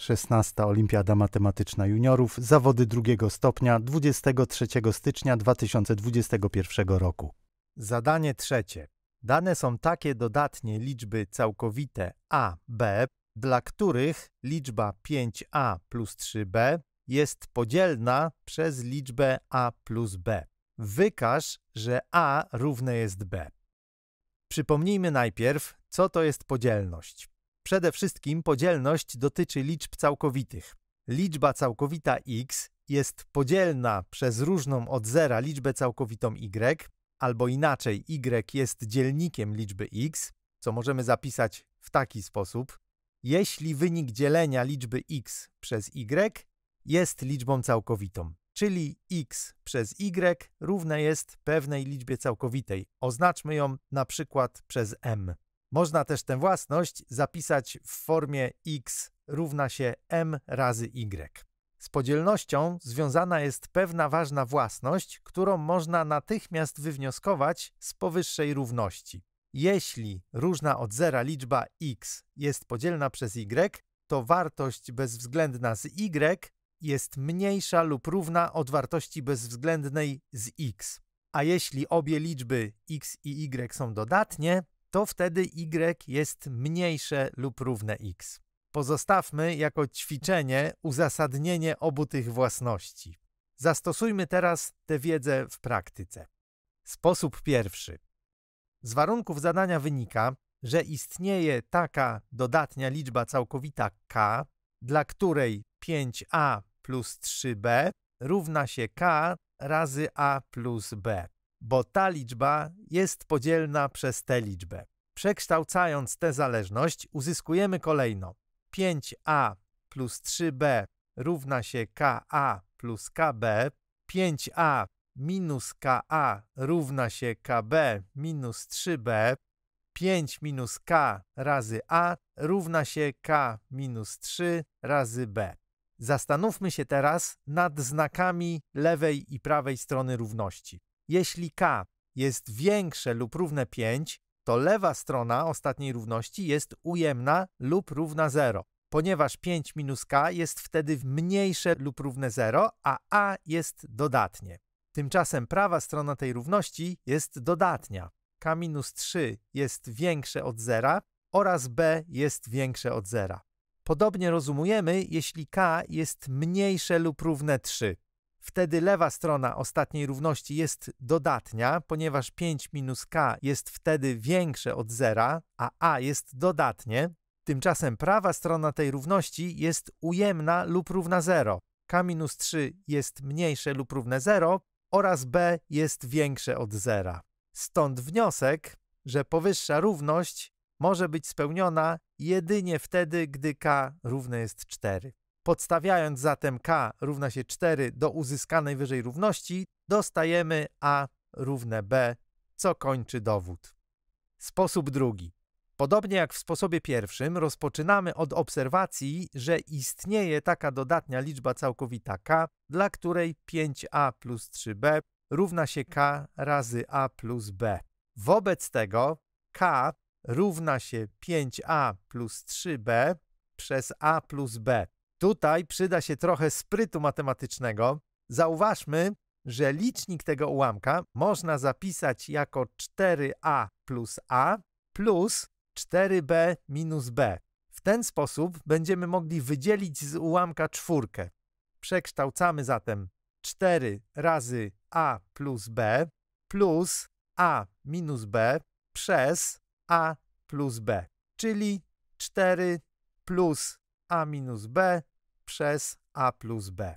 16. Olimpiada Matematyczna Juniorów, zawody drugiego stopnia 23 stycznia 2021 roku. Zadanie trzecie. Dane są takie dodatnie liczby całkowite a, b, dla których liczba 5a plus 3b jest podzielna przez liczbę a plus b. Wykaż, że a równe jest b. Przypomnijmy najpierw, co to jest podzielność. Przede wszystkim podzielność dotyczy liczb całkowitych. Liczba całkowita x jest podzielna przez różną od zera liczbę całkowitą y, albo inaczej y jest dzielnikiem liczby x, co możemy zapisać w taki sposób. Jeśli wynik dzielenia liczby x przez y jest liczbą całkowitą, czyli x przez y równe jest pewnej liczbie całkowitej. Oznaczmy ją na przykład przez m. Można też tę własność zapisać w formie x równa się m razy y. Z podzielnością związana jest pewna ważna własność, którą można natychmiast wywnioskować z powyższej równości. Jeśli różna od zera liczba x jest podzielna przez y, to wartość bezwzględna z y jest mniejsza lub równa od wartości bezwzględnej z x. A jeśli obie liczby x i y są dodatnie, to wtedy y jest mniejsze lub równe x. Pozostawmy jako ćwiczenie uzasadnienie obu tych własności. Zastosujmy teraz tę wiedzę w praktyce. Sposób pierwszy. Z warunków zadania wynika, że istnieje taka dodatnia liczba całkowita k, dla której 5a plus 3b równa się k razy a plus b bo ta liczba jest podzielna przez tę liczbę. Przekształcając tę zależność uzyskujemy kolejno 5a plus 3b równa się ka plus kb, 5a minus ka równa się kb minus 3b, 5 minus k razy a równa się k minus 3 razy b. Zastanówmy się teraz nad znakami lewej i prawej strony równości. Jeśli k jest większe lub równe 5, to lewa strona ostatniej równości jest ujemna lub równa 0, ponieważ 5 minus k jest wtedy mniejsze lub równe 0, a a jest dodatnie. Tymczasem prawa strona tej równości jest dodatnia. k minus 3 jest większe od 0 oraz b jest większe od 0. Podobnie rozumujemy, jeśli k jest mniejsze lub równe 3. Wtedy lewa strona ostatniej równości jest dodatnia, ponieważ 5 minus k jest wtedy większe od zera, a a jest dodatnie. Tymczasem prawa strona tej równości jest ujemna lub równa 0. k minus 3 jest mniejsze lub równe 0 oraz b jest większe od zera. Stąd wniosek, że powyższa równość może być spełniona jedynie wtedy, gdy k równe jest 4. Podstawiając zatem k równa się 4 do uzyskanej wyżej równości, dostajemy a równe b, co kończy dowód. Sposób drugi. Podobnie jak w sposobie pierwszym, rozpoczynamy od obserwacji, że istnieje taka dodatnia liczba całkowita k, dla której 5a plus 3b równa się k razy a plus b. Wobec tego k równa się 5a plus 3b przez a plus b. Tutaj przyda się trochę sprytu matematycznego. Zauważmy, że licznik tego ułamka można zapisać jako 4a plus a plus 4b minus b. W ten sposób będziemy mogli wydzielić z ułamka czwórkę. Przekształcamy zatem 4 razy a plus b plus a minus b przez a plus b, czyli 4 plus a minus b przez A plus B.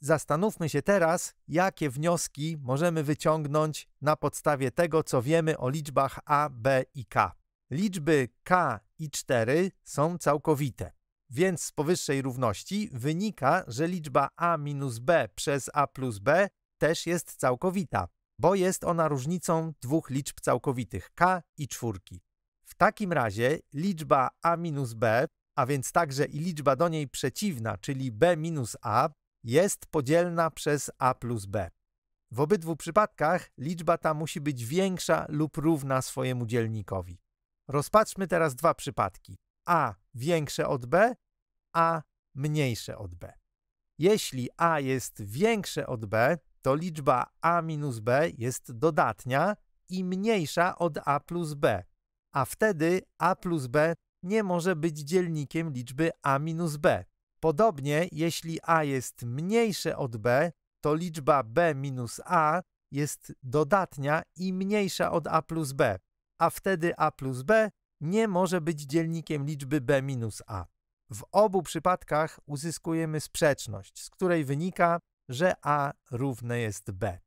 Zastanówmy się teraz, jakie wnioski możemy wyciągnąć na podstawie tego, co wiemy o liczbach A, B i K. Liczby K i 4 są całkowite, więc z powyższej równości wynika, że liczba A minus B przez A plus B też jest całkowita, bo jest ona różnicą dwóch liczb całkowitych K i czwórki. W takim razie liczba A minus B a więc także i liczba do niej przeciwna, czyli b minus a, jest podzielna przez a plus b. W obydwu przypadkach liczba ta musi być większa lub równa swojemu dzielnikowi. Rozpatrzmy teraz dwa przypadki. a większe od b, a mniejsze od b. Jeśli a jest większe od b, to liczba a minus b jest dodatnia i mniejsza od a plus b, a wtedy a plus b nie może być dzielnikiem liczby a minus b. Podobnie, jeśli a jest mniejsze od b, to liczba b minus a jest dodatnia i mniejsza od a plus b, a wtedy a plus b nie może być dzielnikiem liczby b minus a. W obu przypadkach uzyskujemy sprzeczność, z której wynika, że a równe jest b.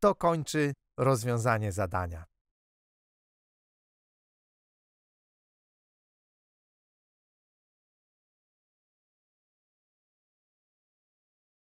To kończy rozwiązanie zadania.